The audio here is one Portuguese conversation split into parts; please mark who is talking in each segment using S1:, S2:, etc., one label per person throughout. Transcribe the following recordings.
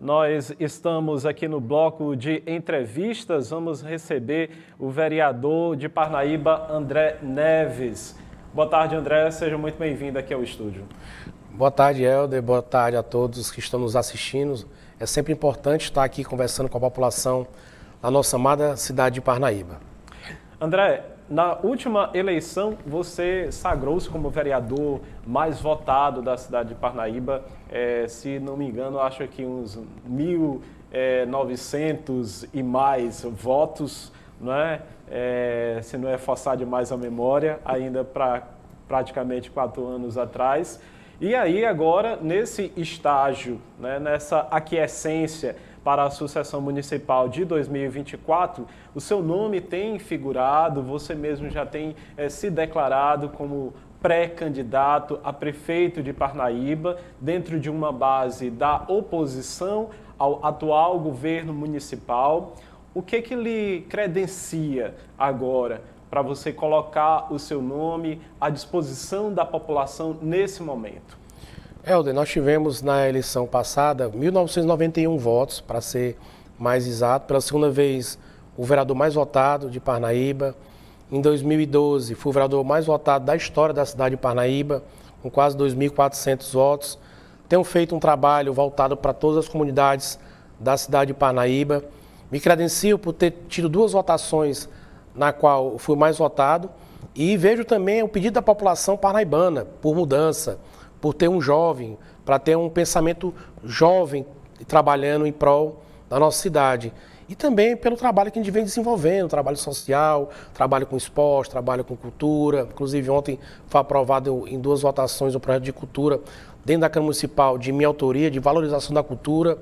S1: Nós estamos aqui no bloco de entrevistas. Vamos receber o vereador de Parnaíba, André Neves. Boa tarde, André. Seja muito bem-vindo aqui ao estúdio.
S2: Boa tarde, Helder. Boa tarde a todos que estão nos assistindo. É sempre importante estar aqui conversando com a população da nossa amada cidade de Parnaíba.
S1: André, na última eleição, você sagrou-se como vereador mais votado da cidade de Parnaíba. É, se não me engano, acho que uns 1.900 é, e mais votos, não é? é? se não é forçar demais a memória, ainda para praticamente quatro anos atrás. E aí, agora, nesse estágio, né, nessa aquiescência para a sucessão municipal de 2024, o seu nome tem figurado, você mesmo já tem é, se declarado como pré-candidato a prefeito de Parnaíba, dentro de uma base da oposição ao atual governo municipal. O que é que lhe credencia agora para você colocar o seu nome à disposição da população nesse momento?
S2: Helder, nós tivemos na eleição passada 1.991 votos, para ser mais exato, pela segunda vez o vereador mais votado de Parnaíba. Em 2012, fui o vereador mais votado da história da cidade de Parnaíba, com quase 2.400 votos. Tenho feito um trabalho voltado para todas as comunidades da cidade de Parnaíba. Me credencio por ter tido duas votações na qual fui mais votado e vejo também o pedido da população parnaibana por mudança por ter um jovem, para ter um pensamento jovem trabalhando em prol da nossa cidade. E também pelo trabalho que a gente vem desenvolvendo, trabalho social, trabalho com esporte, trabalho com cultura. Inclusive ontem foi aprovado em duas votações o um projeto de cultura dentro da Câmara Municipal de minha autoria, de valorização da cultura.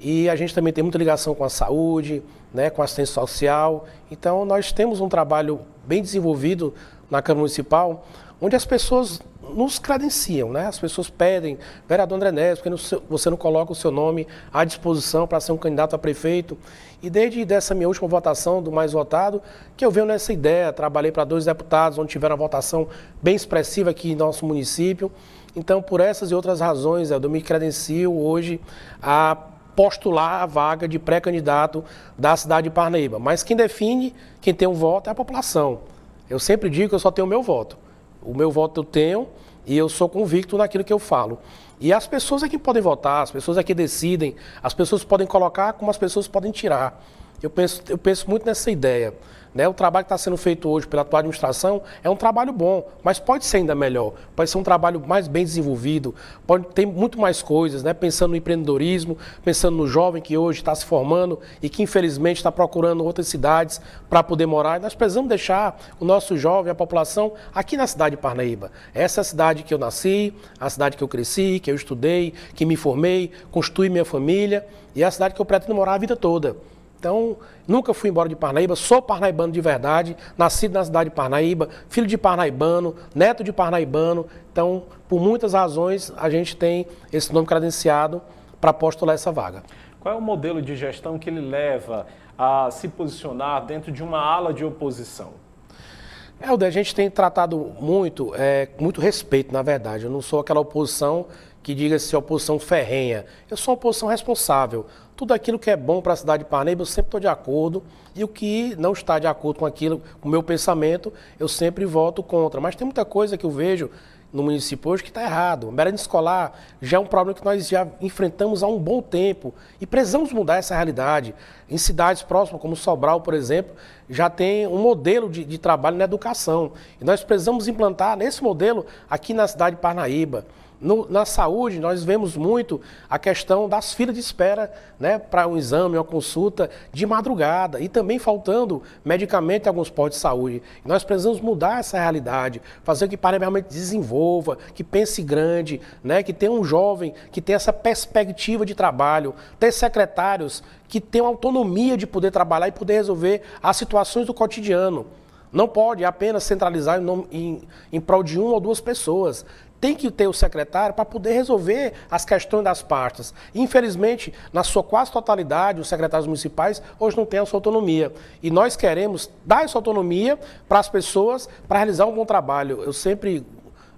S2: E a gente também tem muita ligação com a saúde, né, com a assistência social. Então nós temos um trabalho bem desenvolvido na Câmara Municipal, onde as pessoas nos credenciam, né? As pessoas pedem, vereador André Neves, porque você não coloca o seu nome à disposição para ser um candidato a prefeito? E desde dessa minha última votação do mais votado, que eu venho nessa ideia, trabalhei para dois deputados, onde tiveram a votação bem expressiva aqui em nosso município. Então, por essas e outras razões, eu me credencio hoje a postular a vaga de pré-candidato da cidade de Parnaíba. Mas quem define, quem tem um voto é a população. Eu sempre digo que eu só tenho o meu voto. O meu voto eu tenho e eu sou convicto naquilo que eu falo. E as pessoas é que podem votar, as pessoas é que decidem, as pessoas podem colocar como as pessoas podem tirar eu penso, eu penso muito nessa ideia. Né? O trabalho que está sendo feito hoje pela atual administração é um trabalho bom, mas pode ser ainda melhor. Pode ser um trabalho mais bem desenvolvido, pode ter muito mais coisas, né? pensando no empreendedorismo, pensando no jovem que hoje está se formando e que infelizmente está procurando outras cidades para poder morar. nós precisamos deixar o nosso jovem, a população, aqui na cidade de Parnaíba. Essa é a cidade que eu nasci, a cidade que eu cresci, que eu estudei, que me formei, construí minha família e é a cidade que eu pretendo morar a vida toda. Então, nunca fui embora de Parnaíba, sou parnaibano de verdade, nascido na cidade de Parnaíba, filho de parnaibano, neto de parnaibano. Então, por muitas razões, a gente tem esse nome credenciado para postular essa vaga.
S1: Qual é o modelo de gestão que ele leva a se posicionar dentro de uma ala de oposição?
S2: É o a gente tem tratado muito, é, muito respeito, na verdade. Eu não sou aquela oposição que diga se é oposição ferrenha. Eu sou uma oposição responsável. Tudo aquilo que é bom para a cidade de Parnaíba, eu sempre estou de acordo. E o que não está de acordo com aquilo, com o meu pensamento, eu sempre voto contra. Mas tem muita coisa que eu vejo no município hoje que está errado. merenda escolar já é um problema que nós já enfrentamos há um bom tempo e precisamos mudar essa realidade. Em cidades próximas, como Sobral, por exemplo, já tem um modelo de, de trabalho na educação. E nós precisamos implantar nesse modelo aqui na cidade de Parnaíba. No, na saúde, nós vemos muito a questão das filas de espera né, para um exame, uma consulta de madrugada e também faltando medicamento em alguns postos de saúde. Nós precisamos mudar essa realidade, fazer que Pará realmente desenvolva, que pense grande, né, que tenha um jovem que tenha essa perspectiva de trabalho, ter secretários que tenham autonomia de poder trabalhar e poder resolver as situações do cotidiano. Não pode apenas centralizar em, em, em prol de uma ou duas pessoas tem que ter o secretário para poder resolver as questões das pastas. Infelizmente, na sua quase totalidade, os secretários municipais hoje não têm essa autonomia. E nós queremos dar essa autonomia para as pessoas para realizar um bom trabalho. Eu sempre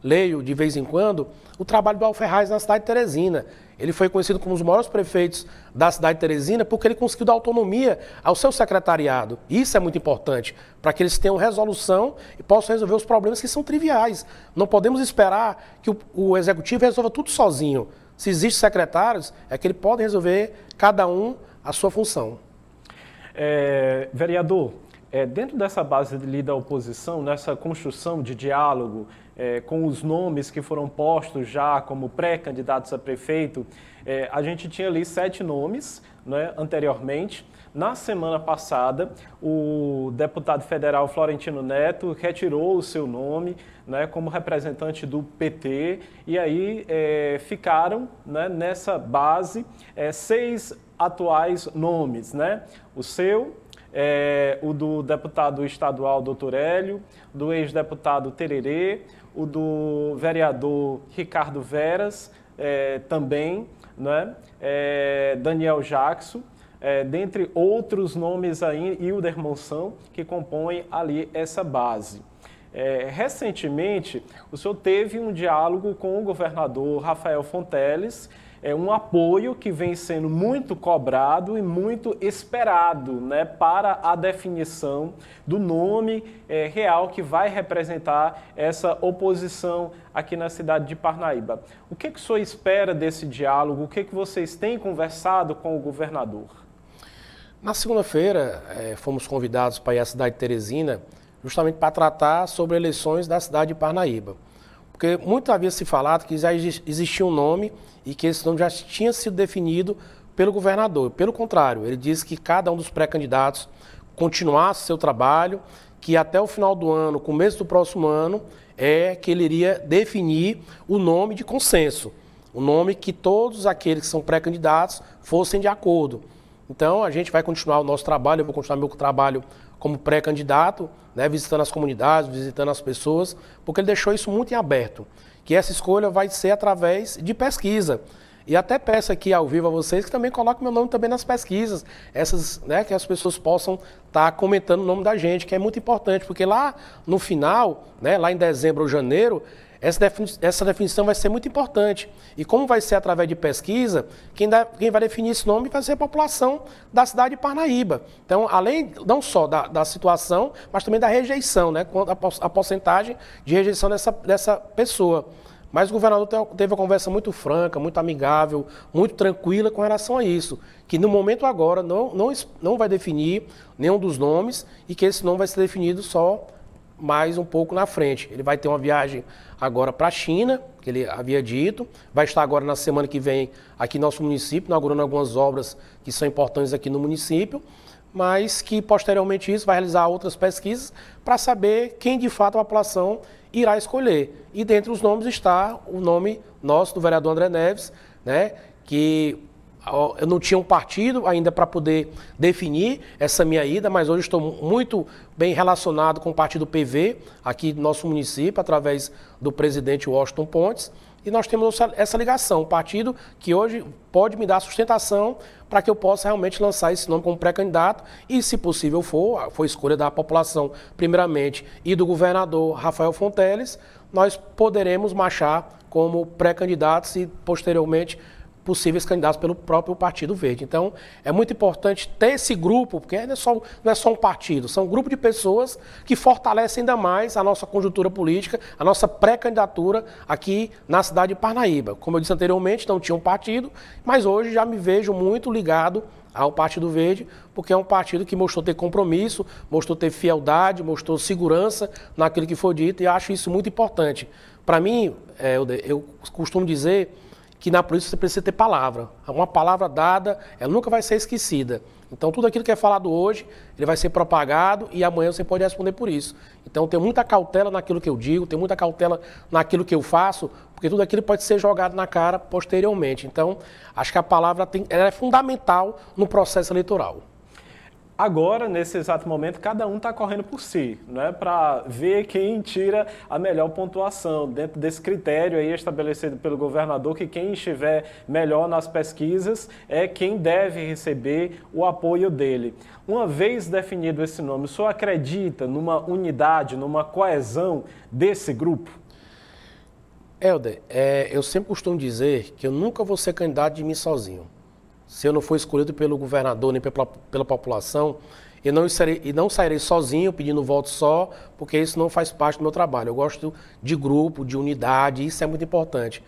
S2: leio de vez em quando o trabalho do Alferraz na cidade de Teresina. Ele foi conhecido como um dos maiores prefeitos da cidade de Teresina porque ele conseguiu dar autonomia ao seu secretariado. Isso é muito importante para que eles tenham resolução e possam resolver os problemas que são triviais. Não podemos esperar que o, o executivo resolva tudo sozinho. Se existem secretários, é que ele pode resolver
S1: cada um a sua função. É, vereador, é, dentro dessa base lida da oposição, nessa construção de diálogo, é, com os nomes que foram postos já como pré-candidatos a prefeito, é, a gente tinha ali sete nomes né, anteriormente. Na semana passada, o deputado federal Florentino Neto retirou o seu nome né, como representante do PT e aí é, ficaram né, nessa base é, seis atuais nomes, né? O seu, é, o do deputado estadual Doutor Hélio, do ex-deputado Tererê, o do vereador Ricardo Veras é, também, né? É, Daniel Jackson, é, dentre outros nomes aí, Hilder Monção, que compõem ali essa base. É, recentemente, o senhor teve um diálogo com o governador Rafael Fonteles, é um apoio que vem sendo muito cobrado e muito esperado né, para a definição do nome é, real que vai representar essa oposição aqui na cidade de Parnaíba. O que, que o senhor espera desse diálogo? O que, que vocês têm conversado com o governador?
S2: Na segunda-feira, é, fomos convidados para ir à cidade de Teresina justamente para tratar sobre eleições da cidade de Parnaíba. Porque muito havia se falado que já existia um nome e que esse nome já tinha sido definido pelo governador. Pelo contrário, ele disse que cada um dos pré-candidatos continuasse seu trabalho, que até o final do ano, começo do próximo ano, é que ele iria definir o nome de consenso, o nome que todos aqueles que são pré-candidatos fossem de acordo. Então, a gente vai continuar o nosso trabalho, eu vou continuar meu trabalho como pré-candidato, né, visitando as comunidades, visitando as pessoas, porque ele deixou isso muito em aberto, que essa escolha vai ser através de pesquisa. E até peço aqui ao vivo a vocês que também coloquem meu nome também nas pesquisas, essas, né, que as pessoas possam estar tá comentando o nome da gente, que é muito importante, porque lá no final, né, lá em dezembro ou janeiro, essa, defini essa definição vai ser muito importante. E como vai ser através de pesquisa, quem, quem vai definir esse nome vai ser a população da cidade de Parnaíba. Então, além não só da, da situação, mas também da rejeição, né? a, a porcentagem de rejeição dessa, dessa pessoa. Mas o governador teve uma conversa muito franca, muito amigável, muito tranquila com relação a isso. Que no momento agora não, não, não vai definir nenhum dos nomes e que esse nome vai ser definido só mais um pouco na frente. Ele vai ter uma viagem agora para a China, que ele havia dito, vai estar agora na semana que vem aqui no nosso município, inaugurando algumas obras que são importantes aqui no município, mas que posteriormente isso vai realizar outras pesquisas para saber quem de fato a população irá escolher. E dentre os nomes está o nome nosso do vereador André Neves, né, que eu não tinha um partido ainda para poder definir essa minha ida, mas hoje estou muito bem relacionado com o partido PV aqui do nosso município, através do presidente Washington Pontes. E nós temos essa ligação, um partido que hoje pode me dar sustentação para que eu possa realmente lançar esse nome como pré-candidato e, se possível for, foi escolha da população, primeiramente, e do governador Rafael Fonteles, nós poderemos marchar como pré-candidatos e, posteriormente, possíveis candidatos pelo próprio Partido Verde. Então, é muito importante ter esse grupo, porque não é só, não é só um partido, são um grupo de pessoas que fortalecem ainda mais a nossa conjuntura política, a nossa pré-candidatura aqui na cidade de Parnaíba. Como eu disse anteriormente, não tinha um partido, mas hoje já me vejo muito ligado ao Partido Verde, porque é um partido que mostrou ter compromisso, mostrou ter fieldade, mostrou segurança naquilo que foi dito, e acho isso muito importante. Para mim, é, eu costumo dizer que na política você precisa ter palavra. Uma palavra dada, ela nunca vai ser esquecida. Então, tudo aquilo que é falado hoje, ele vai ser propagado e amanhã você pode responder por isso. Então, tem muita cautela naquilo que eu digo, tem muita cautela naquilo que eu faço, porque tudo aquilo pode ser jogado na cara posteriormente. Então, acho que a palavra tem, ela é fundamental no processo eleitoral.
S1: Agora, nesse exato momento, cada um está correndo por si, né? para ver quem tira a melhor pontuação dentro desse critério aí estabelecido pelo governador, que quem estiver melhor nas pesquisas é quem deve receber o apoio dele. Uma vez definido esse nome, o senhor acredita numa unidade, numa coesão desse grupo?
S2: Helder, é, eu sempre costumo dizer que eu nunca vou ser candidato de mim sozinho se eu não for escolhido pelo governador nem pela, pela população, eu não, eu não sairei sozinho pedindo voto só, porque isso não faz parte do meu trabalho. Eu gosto de grupo, de unidade, isso é muito importante.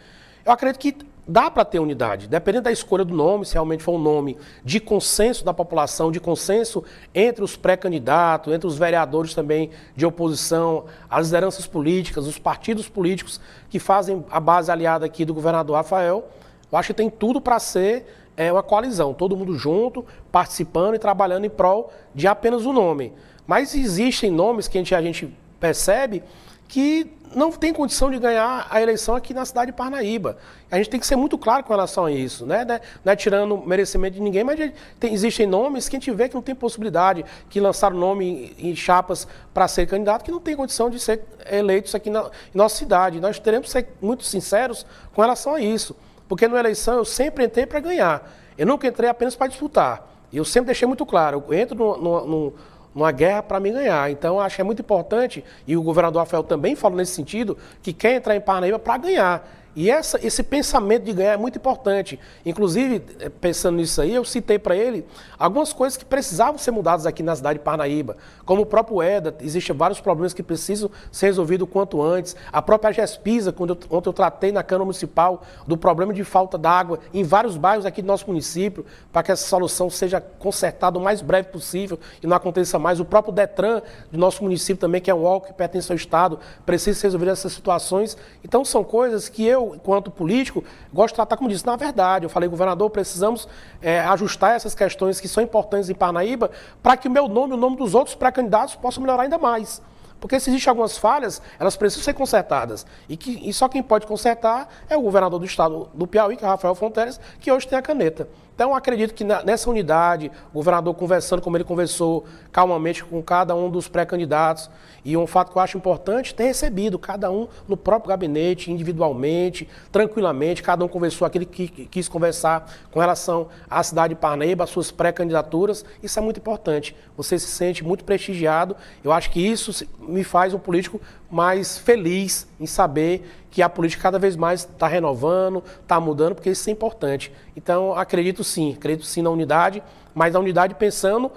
S2: Eu acredito que dá para ter unidade, dependendo da escolha do nome, se realmente for um nome de consenso da população, de consenso entre os pré-candidatos, entre os vereadores também de oposição, as lideranças políticas, os partidos políticos que fazem a base aliada aqui do governador Rafael. Eu acho que tem tudo para ser é uma coalizão, todo mundo junto, participando e trabalhando em prol de apenas o um nome. Mas existem nomes que a gente, a gente percebe que não tem condição de ganhar a eleição aqui na cidade de Parnaíba. A gente tem que ser muito claro com relação a isso, né? né? Não é tirando merecimento de ninguém, mas tem, existem nomes que a gente vê que não tem possibilidade, que lançaram nome em chapas para ser candidato, que não tem condição de ser eleitos aqui na nossa cidade. Nós teremos que ser muito sinceros com relação a isso. Porque na eleição eu sempre entrei para ganhar. Eu nunca entrei apenas para disputar. E eu sempre deixei muito claro, eu entro no, no, no numa guerra para me ganhar. Então, acho que é muito importante, e o governador Rafael também falou nesse sentido, que quer entrar em Parnaíba para ganhar. E essa, esse pensamento de ganhar é muito importante. Inclusive, eh, pensando nisso aí, eu citei para ele algumas coisas que precisavam ser mudadas aqui na cidade de Parnaíba. Como o próprio EDA, existem vários problemas que precisam ser resolvidos o quanto antes. A própria GESPISA, quando eu, ontem eu tratei na Câmara Municipal do problema de falta d'água em vários bairros aqui do nosso município, para que essa solução seja consertada o mais breve possível e não aconteça mais. O próprio DETRAN do nosso município também, que é um órgão que pertence ao Estado, precisa resolver essas situações. Então, são coisas que eu enquanto político, gosto de tratar como disse, na verdade. Eu falei, governador, precisamos é, ajustar essas questões que são importantes em Parnaíba para que o meu nome e o nome dos outros pré-candidatos possam melhorar ainda mais. Porque se existem algumas falhas, elas precisam ser consertadas. E, que, e só quem pode consertar é o governador do estado do Piauí, que é Rafael Fonteles, que hoje tem a caneta. Então, acredito que nessa unidade, o governador conversando como ele conversou calmamente com cada um dos pré-candidatos, e um fato que eu acho importante, ter recebido cada um no próprio gabinete, individualmente, tranquilamente, cada um conversou aquilo que, quis conversar com relação à cidade de Parnaíba, às suas pré-candidaturas, isso é muito importante. Você se sente muito prestigiado, eu acho que isso me faz um político mais feliz em saber que a política cada vez mais está renovando, está mudando, porque isso é importante. Então, acredito sim, acredito sim na unidade, mas na unidade pensando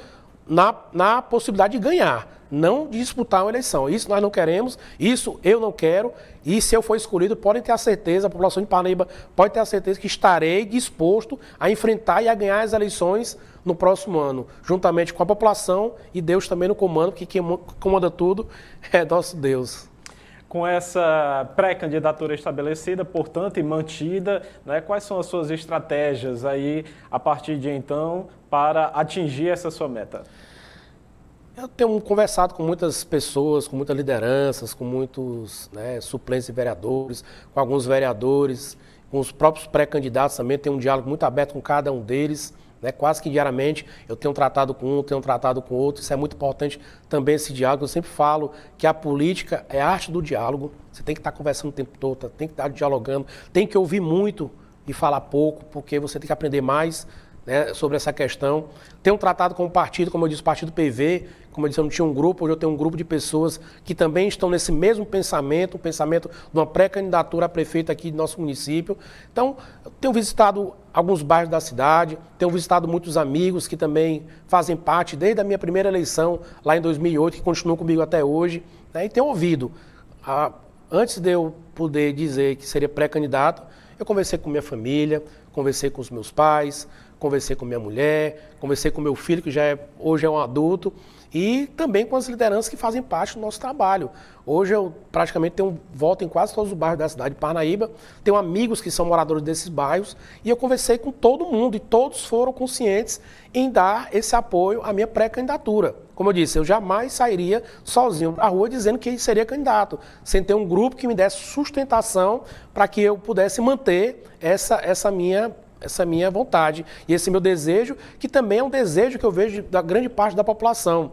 S2: na, na possibilidade de ganhar, não de disputar uma eleição. Isso nós não queremos, isso eu não quero, e se eu for escolhido, podem ter a certeza, a população de Parnaíba pode ter a certeza que estarei disposto a enfrentar e a ganhar as eleições no próximo ano, juntamente com a população e Deus também no comando, porque quem comanda tudo
S1: é nosso Deus com essa pré-candidatura estabelecida, portanto, e mantida, né, quais são as suas estratégias aí a partir de então para atingir essa sua meta? Eu tenho conversado com muitas
S2: pessoas, com muitas lideranças, com muitos né, suplentes e vereadores, com alguns vereadores, com os próprios pré-candidatos também, tenho um diálogo muito aberto com cada um deles. Né? Quase que diariamente eu tenho tratado com um, tenho tratado com outro. Isso é muito importante também, esse diálogo. Eu sempre falo que a política é a arte do diálogo. Você tem que estar conversando o tempo todo, tá? tem que estar dialogando, tem que ouvir muito e falar pouco, porque você tem que aprender mais né, sobre essa questão. tenho um tratado com o partido, como eu disse, o partido PV, como eu disse, eu não tinha um grupo, hoje eu tenho um grupo de pessoas que também estão nesse mesmo pensamento, o um pensamento de uma pré-candidatura a prefeito aqui do nosso município. Então, eu tenho visitado alguns bairros da cidade, tenho visitado muitos amigos que também fazem parte desde a minha primeira eleição lá em 2008, que continuam comigo até hoje, né? e tenho ouvido. A, antes de eu poder dizer que seria pré-candidato, eu conversei com minha família, conversei com os meus pais, conversei com minha mulher, conversei com meu filho, que já é, hoje é um adulto, e também com as lideranças que fazem parte do nosso trabalho. Hoje eu praticamente tenho volta em quase todos os bairros da cidade de Parnaíba, tenho amigos que são moradores desses bairros, e eu conversei com todo mundo, e todos foram conscientes em dar esse apoio à minha pré-candidatura. Como eu disse, eu jamais sairia sozinho à rua dizendo que seria candidato, sem ter um grupo que me desse sustentação para que eu pudesse manter essa, essa minha essa minha vontade e esse meu desejo, que também é um desejo que eu vejo da grande parte da população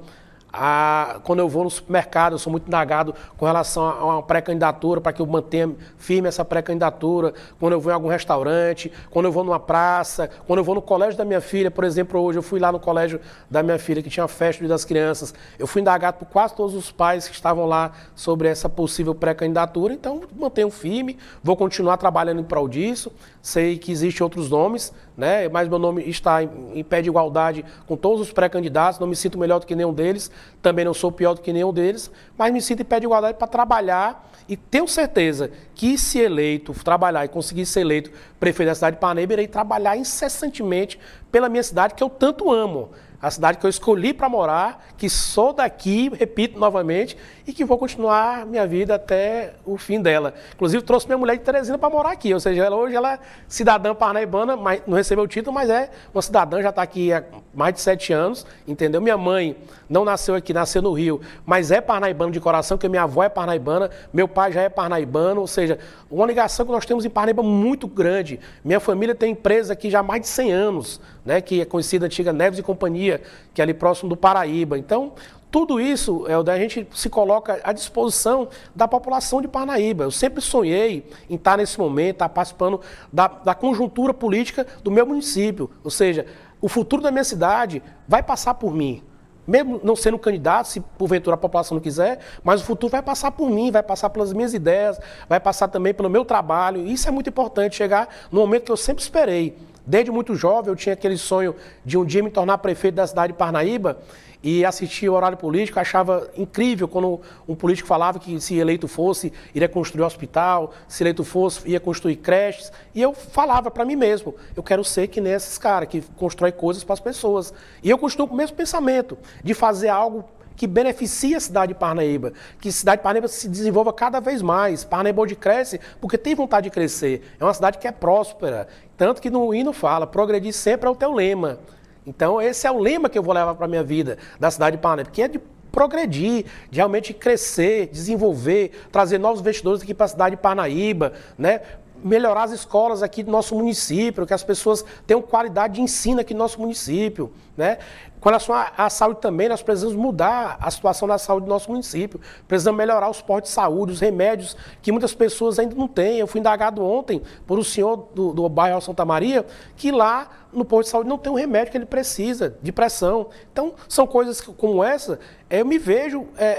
S2: a, quando eu vou no supermercado, eu sou muito indagado com relação a uma pré-candidatura, para que eu mantenha firme essa pré-candidatura. Quando eu vou em algum restaurante, quando eu vou numa praça, quando eu vou no colégio da minha filha, por exemplo, hoje eu fui lá no colégio da minha filha, que tinha a festa das Crianças. Eu fui indagado por quase todos os pais que estavam lá sobre essa possível pré-candidatura. Então, mantenho firme, vou continuar trabalhando em prol disso. Sei que existem outros nomes, né? Mas meu nome está em, em pé de igualdade com todos os pré-candidatos, não me sinto melhor do que nenhum deles, também não sou pior do que nenhum deles, mas me sinto em pé de igualdade para trabalhar e tenho certeza que se eleito, trabalhar e conseguir ser eleito prefeito da cidade de Parnaíba, irei trabalhar incessantemente pela minha cidade que eu tanto amo a cidade que eu escolhi para morar, que sou daqui, repito novamente, e que vou continuar minha vida até o fim dela. Inclusive, trouxe minha mulher de Teresina para morar aqui, ou seja, ela, hoje ela é cidadã parnaibana, mas não recebeu o título, mas é uma cidadã, já está aqui há mais de sete anos, entendeu? Minha mãe não nasceu aqui, nasceu no Rio, mas é parnaibana de coração, porque minha avó é parnaibana, meu pai já é parnaibano, ou seja, uma ligação que nós temos em Parnaíba muito grande. Minha família tem empresa aqui já há mais de 100 anos, né, que é conhecida antiga Neves e Companhia, que é ali próximo do Paraíba. Então, tudo isso, o a gente se coloca à disposição da população de Parnaíba. Eu sempre sonhei em estar nesse momento, estar participando da, da conjuntura política do meu município. Ou seja, o futuro da minha cidade vai passar por mim mesmo não sendo candidato, se porventura a população não quiser, mas o futuro vai passar por mim, vai passar pelas minhas ideias, vai passar também pelo meu trabalho. Isso é muito importante, chegar no momento que eu sempre esperei, Desde muito jovem eu tinha aquele sonho de um dia me tornar prefeito da cidade de Parnaíba e assistir o horário político, achava incrível quando um político falava que se eleito fosse, iria construir um hospital, se eleito fosse, ia construir creches. E eu falava para mim mesmo, eu quero ser que nem esses caras, que constrói coisas para as pessoas. E eu continuo com o mesmo pensamento, de fazer algo que beneficie a cidade de Parnaíba, que a cidade de Parnaíba se desenvolva cada vez mais. Parnaíba onde cresce porque tem vontade de crescer. É uma cidade que é próspera. Tanto que no hino fala, progredir sempre é o teu lema. Então esse é o lema que eu vou levar para a minha vida da cidade de Parnaíba, que é de progredir, de realmente crescer, desenvolver, trazer novos investidores aqui para a cidade de Parnaíba, né? melhorar as escolas aqui do nosso município, que as pessoas tenham qualidade de ensino aqui no nosso município, né? Com relação à saúde também, nós precisamos mudar a situação da saúde do nosso município. Precisamos melhorar os postos de saúde, os remédios que muitas pessoas ainda não têm. Eu fui indagado ontem por um senhor do, do bairro Santa Maria, que lá no posto de saúde não tem o remédio que ele precisa, de pressão. Então, são coisas que, como essa, é, eu me vejo é, é,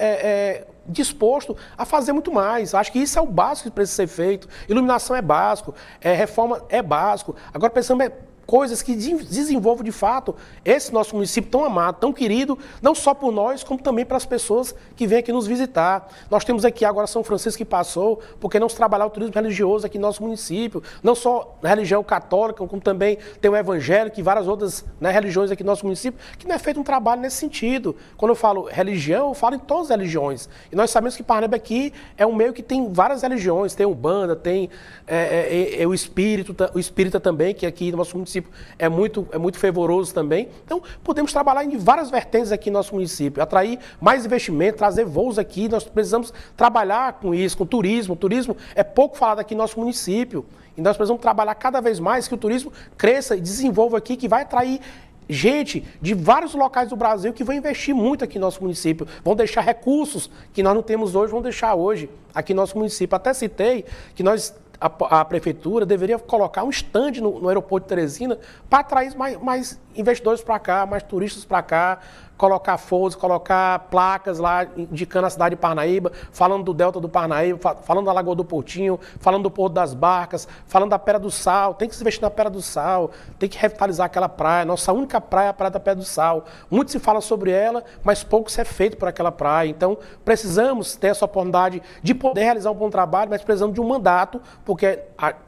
S2: é, disposto a fazer muito mais. Acho que isso é o básico que precisa ser feito. Iluminação é básico, é, reforma é básico. Agora, pensando coisas que desenvolvam de fato esse nosso município tão amado, tão querido, não só por nós, como também para as pessoas que vêm aqui nos visitar. Nós temos aqui agora São Francisco que passou, porque não se trabalhar o turismo religioso aqui no nosso município, não só na religião católica, como também tem o evangélico e várias outras né, religiões aqui no nosso município, que não é feito um trabalho nesse sentido. Quando eu falo religião, eu falo em todas as religiões. E nós sabemos que Parnaíba aqui é um meio que tem várias religiões, tem Umbanda, tem é, é, é, é o Espírito, o Espírita também, que é aqui no nosso município município é muito, é muito fervoroso também. Então, podemos trabalhar em várias vertentes aqui no nosso município, atrair mais investimento, trazer voos aqui. Nós precisamos trabalhar com isso, com turismo. O turismo é pouco falado aqui no nosso município. E nós precisamos trabalhar cada vez mais que o turismo cresça e desenvolva aqui, que vai atrair gente de vários locais do Brasil que vão investir muito aqui no nosso município, vão deixar recursos que nós não temos hoje, vão deixar hoje aqui no nosso município. Até citei que nós a, a prefeitura deveria colocar um stand no, no aeroporto de Teresina para atrair mais, mais investidores para cá, mais turistas para cá, colocar fotos, colocar placas lá indicando a cidade de Parnaíba, falando do Delta do Parnaíba, falando da Lagoa do Portinho, falando do Porto das Barcas, falando da Pera do Sal, tem que se investir na Pera do Sal, tem que revitalizar aquela praia, nossa única praia é a Praia da Pera do Sal. Muito se fala sobre ela, mas pouco se é feito por aquela praia. Então, precisamos ter essa oportunidade de poder realizar um bom trabalho, mas precisamos de um mandato, porque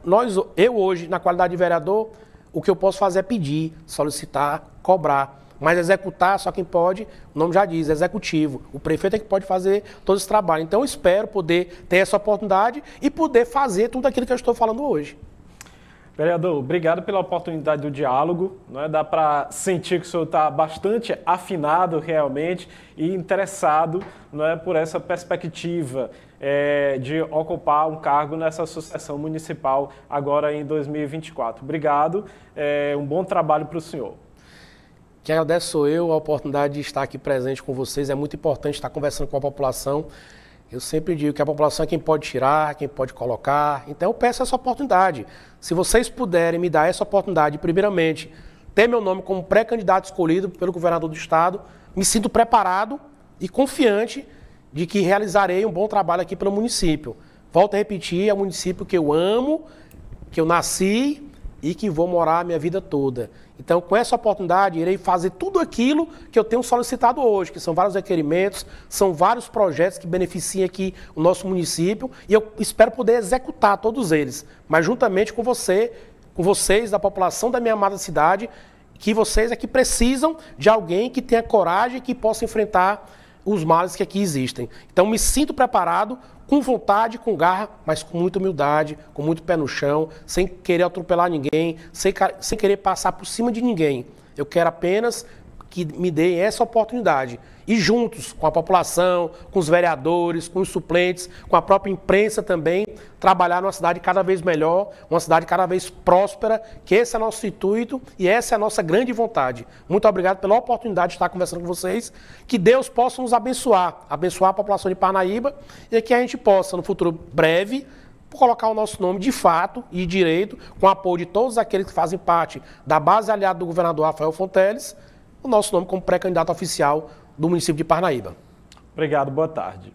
S2: nós, eu hoje, na qualidade de vereador, o que eu posso fazer é pedir, solicitar, cobrar. Mas executar, só quem pode, o nome já diz, executivo. O prefeito é que pode fazer todo esse trabalho. Então, eu espero poder ter essa oportunidade e poder fazer tudo aquilo que eu estou falando
S1: hoje. Vereador, obrigado pela oportunidade do diálogo. é? Dá para sentir que o senhor está bastante afinado realmente e interessado é, por essa perspectiva é, de ocupar um cargo nessa associação municipal agora em 2024. Obrigado, é, um bom trabalho para o senhor.
S2: Que agradeço eu a oportunidade de estar aqui presente com vocês. É muito importante estar conversando com a população eu sempre digo que a população é quem pode tirar, quem pode colocar. Então eu peço essa oportunidade. Se vocês puderem me dar essa oportunidade, primeiramente, ter meu nome como pré-candidato escolhido pelo governador do estado, me sinto preparado e confiante de que realizarei um bom trabalho aqui pelo município. Volto a repetir, é um município que eu amo, que eu nasci, e que vou morar a minha vida toda. Então, com essa oportunidade, irei fazer tudo aquilo que eu tenho solicitado hoje, que são vários requerimentos, são vários projetos que beneficiem aqui o nosso município, e eu espero poder executar todos eles, mas juntamente com você, com vocês, da população da minha amada cidade, que vocês que precisam de alguém que tenha coragem e que possa enfrentar os males que aqui existem. Então, me sinto preparado com vontade, com garra, mas com muita humildade, com muito pé no chão, sem querer atropelar ninguém, sem, sem querer passar por cima de ninguém. Eu quero apenas que me deem essa oportunidade. E juntos, com a população, com os vereadores, com os suplentes, com a própria imprensa também, trabalhar numa cidade cada vez melhor, uma cidade cada vez próspera, que esse é nosso intuito e essa é a nossa grande vontade. Muito obrigado pela oportunidade de estar conversando com vocês. Que Deus possa nos abençoar, abençoar a população de Parnaíba e que a gente possa, no futuro breve, colocar o nosso nome de fato e direito, com o apoio de todos aqueles que fazem parte da base aliada do governador Rafael Fonteles, o nosso nome como pré-candidato oficial do município de Parnaíba. Obrigado, boa tarde.